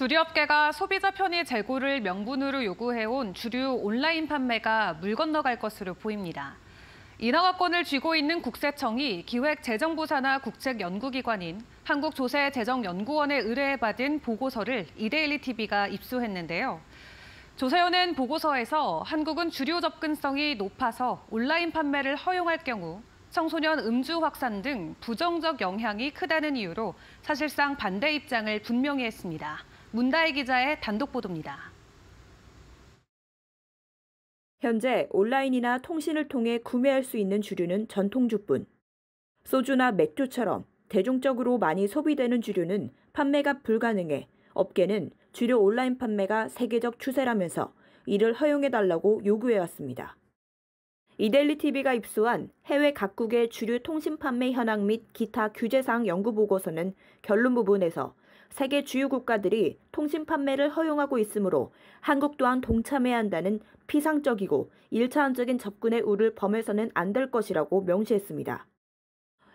주류업계가 소비자 편의 재고를 명분으로 요구해온 주류 온라인 판매가 물 건너갈 것으로 보입니다. 인허가권을 쥐고 있는 국세청이 기획재정부사나 국책연구기관인 한국조세재정연구원에 의뢰받은 보고서를 이데일리TV가 입수했는데요. 조세현은 보고서에서 한국은 주류 접근성이 높아서 온라인 판매를 허용할 경우 청소년 음주 확산 등 부정적 영향이 크다는 이유로 사실상 반대 입장을 분명히 했습니다. 문다혜 기자의 단독 보도입니다. 현재 온라인이나 통신을 통해 구매할 수 있는 주류는 전통주뿐. 소주나 맥주처럼 대중적으로 많이 소비되는 주류는 판매가 불가능해 업계는 주류 온라인 판매가 세계적 추세라면서 이를 허용해달라고 요구해왔습니다. 이델리TV가 입수한 해외 각국의 주류 통신 판매 현황 및 기타 규제상 연구 보고서는 결론 부분에서 세계 주요 국가들이 통신 판매를 허용하고 있으므로 한국 또한 동참해야 한다는 피상적이고 일차원적인 접근의 우를 범해서는 안 될 것이라고 명시했습니다.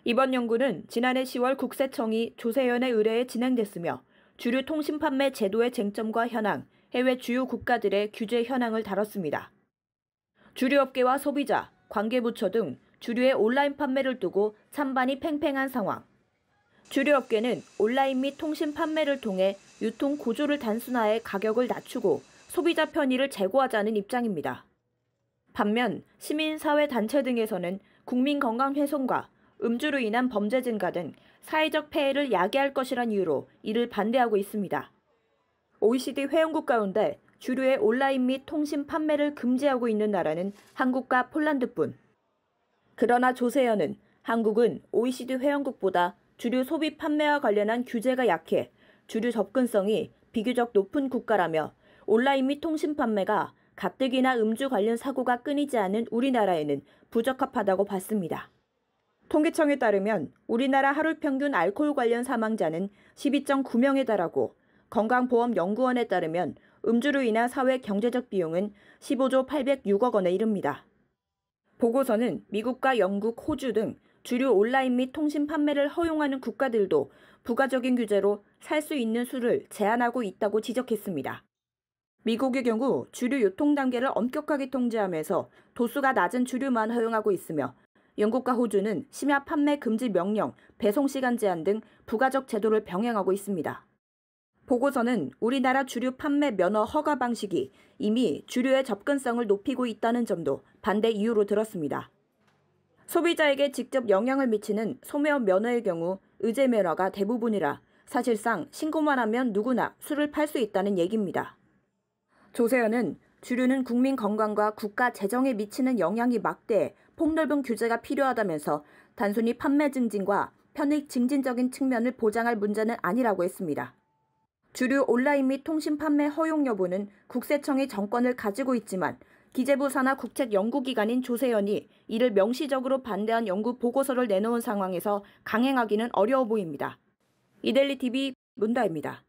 이번 연구는 지난해 10월 국세청이 조세연의 의뢰에 진행됐으며 주류 통신 판매 제도의 쟁점과 현황, 해외 주요 국가들의 규제 현황을 다뤘습니다. 주류업계와 소비자, 관계부처 등 주류의 온라인 판매를 두고 찬반이 팽팽한 상황, 주류업계는 온라인 및 통신 판매를 통해 유통 구조를 단순화해 가격을 낮추고 소비자 편의를 제고하자는 입장입니다. 반면 시민사회 단체 등에서는 국민 건강 훼손과 음주로 인한 범죄 증가 등 사회적 폐해를 야기할 것이란 이유로 이를 반대하고 있습니다. OECD 회원국 가운데 주류의 온라인 및 통신 판매를 금지하고 있는 나라는 한국과 폴란드뿐. 그러나 조세현은 한국은 OECD 회원국보다 주류 소비 판매와 관련한 규제가 약해 주류 접근성이 비교적 높은 국가라며 온라인 및 통신 판매가 가뜩이나 음주 관련 사고가 끊이지 않은 우리나라에는 부적합하다고 봤습니다. 통계청에 따르면 우리나라 하루 평균 알코올 관련 사망자는 12.9명에 달하고 건강보험연구원에 따르면 음주로 인한 사회 경제적 비용은 15조 806억 원에 이릅니다. 보고서는 미국과 영국, 호주 등 주류 온라인 및 통신 판매를 허용하는 국가들도 부가적인 규제로 살 수 있는 수를 제한하고 있다고 지적했습니다. 미국의 경우 주류 유통 단계를 엄격하게 통제하면서 도수가 낮은 주류만 허용하고 있으며 영국과 호주는 심야 판매 금지 명령, 배송 시간 제한 등 부가적 제도를 병행하고 있습니다. 보고서는 우리나라 주류 판매 면허 허가 방식이 이미 주류의 접근성을 높이고 있다는 점도 반대 이유로 들었습니다. 소비자에게 직접 영향을 미치는 소매업 면허의 경우 의제 면허가 대부분이라 사실상 신고만 하면 누구나 술을 팔 수 있다는 얘기입니다. 조세현은 주류는 국민 건강과 국가 재정에 미치는 영향이 막대해 폭넓은 규제가 필요하다면서 단순히 판매 증진과 편익 증진적인 측면을 보장할 문제는 아니라고 했습니다. 주류 온라인 및 통신 판매 허용 여부는 국세청이 정권을 가지고 있지만 기재부 산하 국책연구기관인 조세현이 이를 명시적으로 반대한 연구 보고서를 내놓은 상황에서 강행하기는 어려워 보입니다. 이델리 TV 문다입니다.